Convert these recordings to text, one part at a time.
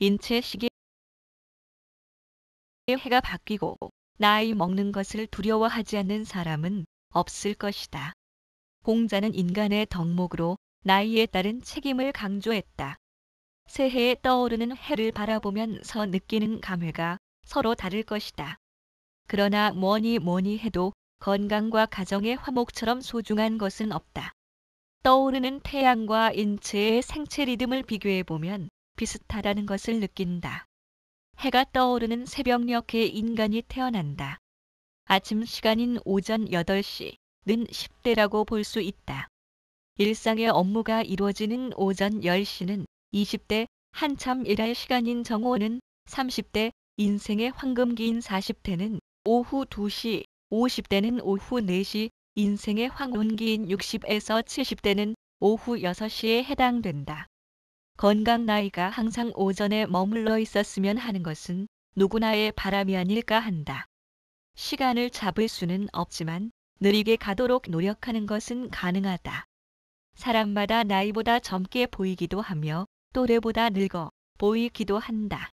인체 시계 해가 바뀌고 나이 먹는 것을 두려워하지 않는 사람은 없을 것이다. 공자는 인간의 덕목으로 나이에 따른 책임을 강조했다. 새해에 떠오르는 해를 바라보면서 느끼는 감회가 서로 다를 것이다. 그러나 뭐니 뭐니 해도 건강과 가정의 화목처럼 소중한 것은 없다. 떠오르는 태양과 인체의 생체 리듬을 비교해보면 비슷하다는 것을 느낀다. 해가 떠오르는 새벽녘에 인간이 태어난다. 아침 시간인 오전 8시는 10대라고 볼 수 있다. 일상의 업무가 이루어지는 오전 10시는 20대 한참 일할 시간인 정오는 30대 인생의 황금기인 40대는 오후 2시, 50대는 오후 4시, 인생의 황혼기인 60에서 70대는 오후 6시에 해당된다. 건강 나이가 항상 오전에 머물러 있었으면 하는 것은 누구나의 바람이 아닐까 한다. 시간을 잡을 수는 없지만 느리게 가도록 노력하는 것은 가능하다. 사람마다 나이보다 젊게 보이기도 하며 또래보다 늙어 보이기도 한다.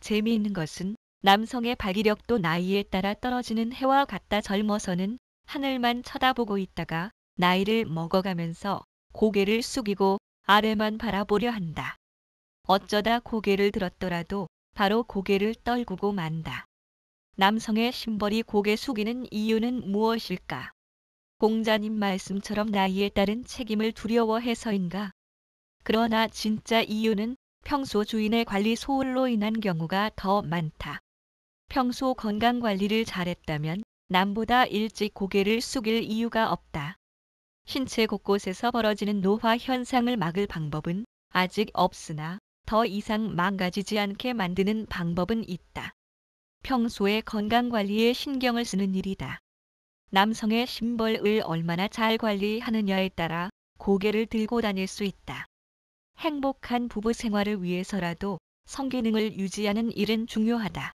재미있는 것은 남성의 발기력도 나이에 따라 떨어지는 해와 같다 젊어서는 하늘만 쳐다보고 있다가 나이를 먹어가면서 고개를 숙이고 아래만 바라보려 한다. 어쩌다 고개를 들었더라도 바로 고개를 떨구고 만다. 남성의 심벌이 고개 숙이는 이유는 무엇일까? 공자님 말씀처럼 나이에 따른 책임을 두려워해서인가? 그러나 진짜 이유는 평소 주인의 관리 소홀로 인한 경우가 더 많다. 평소 건강 관리를 잘했다면 남보다 일찍 고개를 숙일 이유가 없다. 신체 곳곳에서 벌어지는 노화 현상을 막을 방법은 아직 없으나 더 이상 망가지지 않게 만드는 방법은 있다. 평소에 건강관리에 신경을 쓰는 일이다. 남성의 심벌을 얼마나 잘 관리하느냐에 따라 고개를 들고 다닐 수 있다. 행복한 부부 생활을 위해서라도 성기능을 유지하는 일은 중요하다.